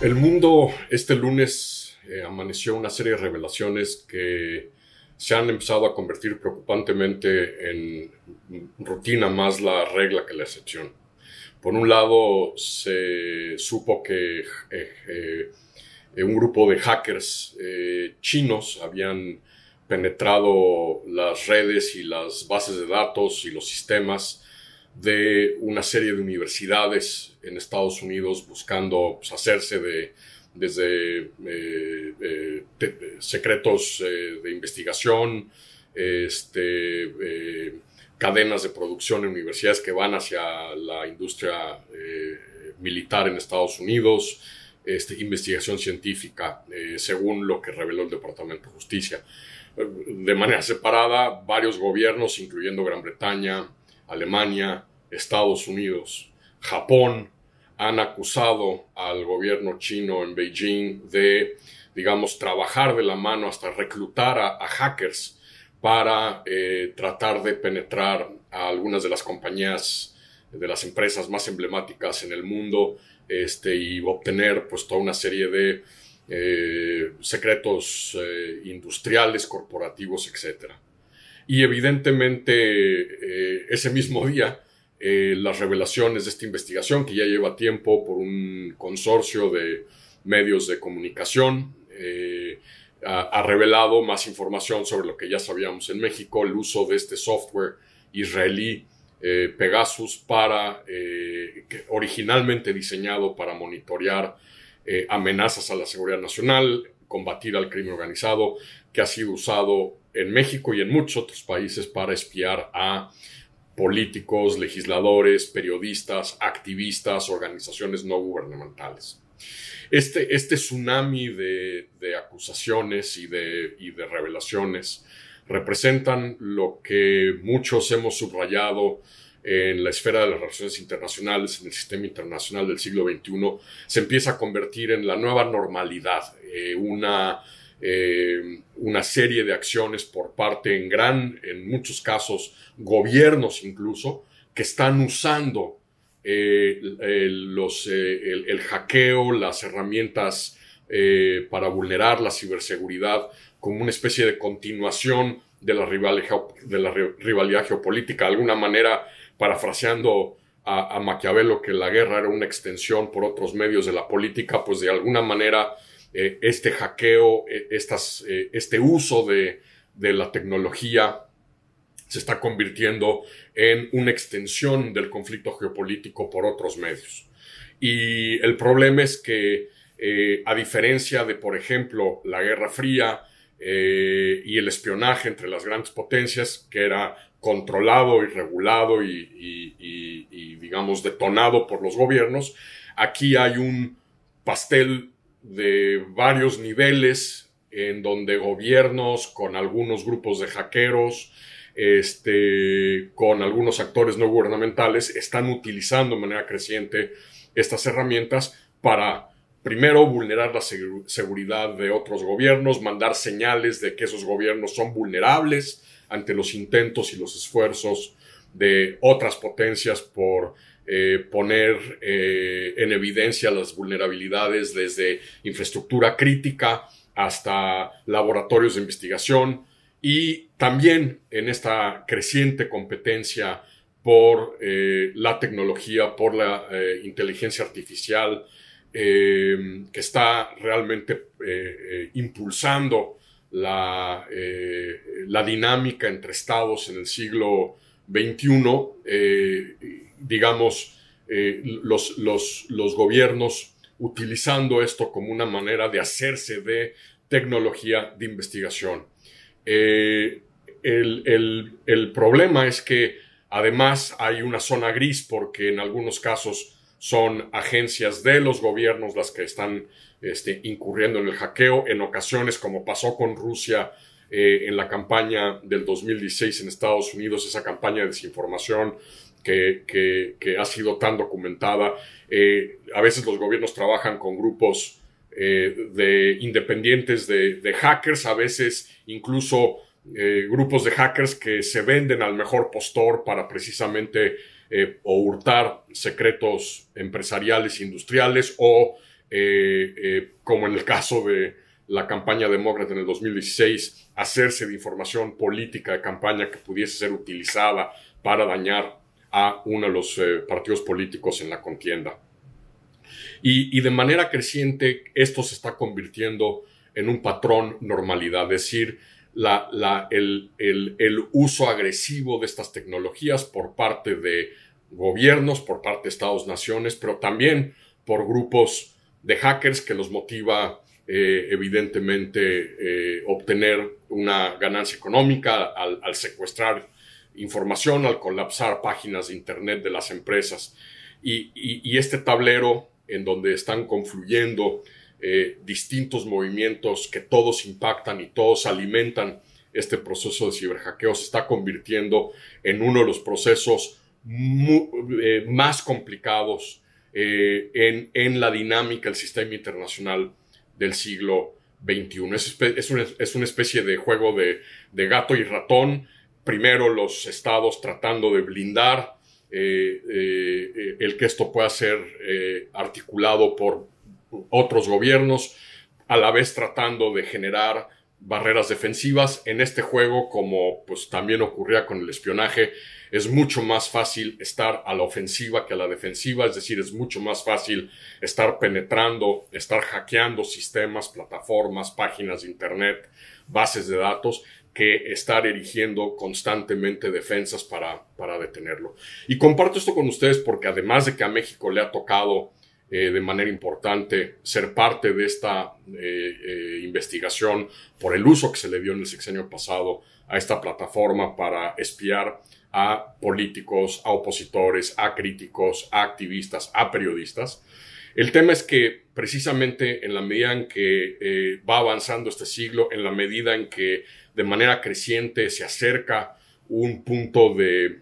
El mundo este lunes eh, amaneció una serie de revelaciones que se han empezado a convertir preocupantemente en rutina más la regla que la excepción. Por un lado, se supo que eh, eh, un grupo de hackers chinos habían penetrado las redes y las bases de datos y los sistemas de una serie de universidades en Estados Unidos buscando pues, hacerse de desde eh, eh, secretos eh, de investigación, este, cadenas de producción en universidades que van hacia la industria militar en Estados Unidos, este, investigación científica, según lo que reveló el Departamento de Justicia. De manera separada, varios gobiernos, incluyendo Gran Bretaña, Alemania, Estados Unidos, Japón, han acusado al gobierno chino en Beijing de, digamos, trabajar de la mano hasta reclutar a, hackers para eh, tratar de penetrar a algunas de las compañías, de las empresas más emblemáticas en el mundo este, y obtener pues toda una serie de eh, secretos eh, industriales, corporativos, etc. Y evidentemente ese mismo día, eh, las revelaciones de esta investigación que ya lleva tiempo por un consorcio de medios de comunicación. Eh, ha, revelado más información sobre lo que ya sabíamos en México, el uso de este software israelí eh, Pegasus para, originalmente diseñado para monitorear amenazas a la seguridad nacional, combatir al crimen organizado, que ha sido usado en México y en muchos otros países para espiar a políticos, legisladores, periodistas, activistas, organizaciones no gubernamentales. Este, este tsunami de, acusaciones y de, de revelaciones representan lo que muchos hemos subrayado en la esfera de las relaciones internacionales, en el sistema internacional del siglo XXI, se empieza a convertir en la nueva normalidad, eh, una eh, una serie de acciones por parte en gran, en muchos casos, gobiernos incluso, que están usando eh, el, los, eh, el, hackeo, las herramientas para vulnerar la ciberseguridad como una especie de continuación de la, de la rivalidad geopolítica, de alguna manera parafraseando a, a Maquiavelo que la guerra era una extensión por otros medios de la política, pues de alguna manera eh, este hackeo, eh, estas, eh, este uso de, la tecnología se está convirtiendo en una extensión del conflicto geopolítico por otros medios. Y el problema es que, a diferencia de, por ejemplo, la Guerra Fría y el espionaje entre las grandes potencias, que era controlado y regulado y digamos, detonado por los gobiernos, aquí hay un pastel de varios niveles, en donde gobiernos con algunos grupos de hackeros, este, con algunos actores no gubernamentales, están utilizando de manera creciente estas herramientas para primero vulnerar la seguridad de otros gobiernos, mandar señales de que esos gobiernos son vulnerables ante los intentos y los esfuerzos de otras potencias por eh, poner eh, en evidencia las vulnerabilidades desde infraestructura crítica hasta laboratorios de investigación y también en esta creciente competencia por eh, la tecnología, por la inteligencia artificial, que está realmente impulsando la, la, dinámica entre estados en el siglo XXI digamos, eh, los, gobiernos utilizando esto como una manera de hacerse de tecnología de investigación. Eh, el, problema es que además hay una zona gris porque en algunos casos son agencias de los gobiernos las que están este, incurriendo en el hackeo. En ocasiones, como pasó con Rusia, eh, en la campaña del 2016 en Estados Unidos, esa campaña de desinformación que, ha sido tan documentada. Eh, a veces los gobiernos trabajan con grupos eh, de independientes de, hackers, a veces incluso grupos de hackers que se venden al mejor postor para precisamente o hurtar secretos empresariales, industriales o como en el caso de, la campaña demócrata en el 2016, hacerse de información política de campaña que pudiese ser utilizada para dañar a uno de los eh, partidos políticos en la contienda. Y, de manera creciente esto se está convirtiendo en un patrón normalidad, es decir, el, el uso agresivo de estas tecnologías por parte de gobiernos, por parte de estados-naciones, pero también por grupos de hackers que los motiva eh, evidentemente eh, obtener una ganancia económica al, secuestrar información, al colapsar páginas de Internet de las empresas. Y, este tablero en donde están confluyendo eh, distintos movimientos que todos impactan y todos alimentan este proceso de ciberhackeo se está convirtiendo en uno de los procesos más complicados en, en, la dinámica del sistema internacional del siglo XXI. Es, una, especie de juego de, gato y ratón. Primero los estados tratando de blindar eh, eh, eh, el que esto pueda ser articulado por otros gobiernos, a la vez tratando de generar barreras defensivas. En este juego, como pues también ocurría con el espionaje, es mucho más fácil estar a la ofensiva que a la defensiva, es decir, es mucho más fácil estar penetrando, estar hackeando sistemas, plataformas, páginas de internet, bases de datos, que estar erigiendo constantemente defensas para, para detenerlo. Y comparto esto con ustedes porque además de que a México le ha tocado eh, de manera importante ser parte de esta eh, eh, investigación por el uso que se le dio en el sexenio pasado a esta plataforma para espiar a políticos, a opositores, a críticos, a activistas, a periodistas. El tema es que precisamente en la medida en que va avanzando este siglo, en la medida en que de manera creciente se acerca un punto de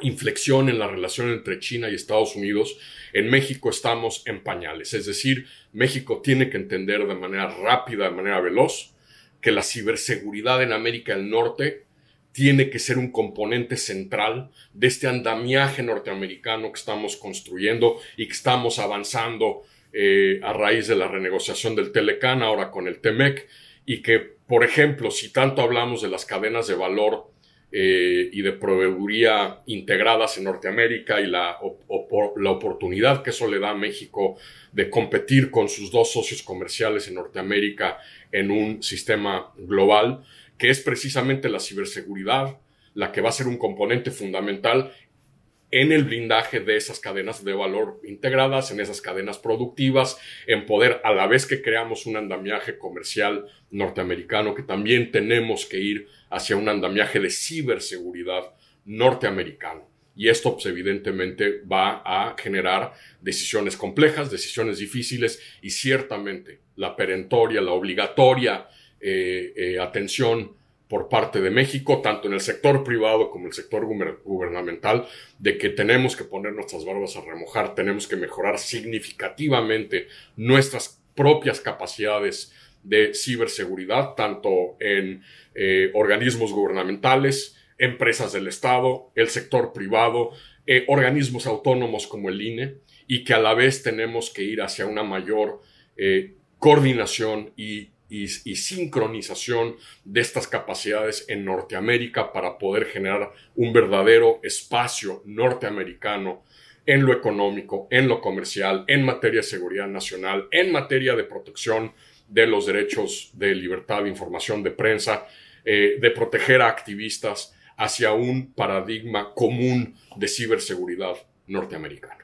inflexión en la relación entre China y Estados Unidos, en México estamos en pañales. Es decir, México tiene que entender de manera rápida, de manera veloz, que la ciberseguridad en América del Norte tiene que ser un componente central de este andamiaje norteamericano que estamos construyendo y que estamos avanzando eh, a raíz de la renegociación del Telecan, ahora con el TEMEC, y que, por ejemplo, si tanto hablamos de las cadenas de valor eh, y de proveeduría integradas en Norteamérica y la, la oportunidad que eso le da a México de competir con sus dos socios comerciales en Norteamérica en un sistema global, que es precisamente la ciberseguridad, la que va a ser un componente fundamental en el blindaje de esas cadenas de valor integradas, en esas cadenas productivas, en poder, a la vez que creamos un andamiaje comercial norteamericano, que también tenemos que ir hacia un andamiaje de ciberseguridad norteamericano. Y esto pues, evidentemente va a generar decisiones complejas, decisiones difíciles y ciertamente la perentoria, la obligatoria eh, eh, atención por parte de México, tanto en el sector privado como en el sector gubernamental, de que tenemos que poner nuestras barbas a remojar, tenemos que mejorar significativamente nuestras propias capacidades de ciberseguridad, tanto en eh, organismos gubernamentales, empresas del Estado, el sector privado, eh, organismos autónomos como el INE, y que a la vez tenemos que ir hacia una mayor eh, coordinación y y, sincronización de estas capacidades en Norteamérica para poder generar un verdadero espacio norteamericano en lo económico, en lo comercial, en materia de seguridad nacional, en materia de protección de los derechos de libertad de información, de prensa, eh, de proteger a activistas hacia un paradigma común de ciberseguridad norteamericana.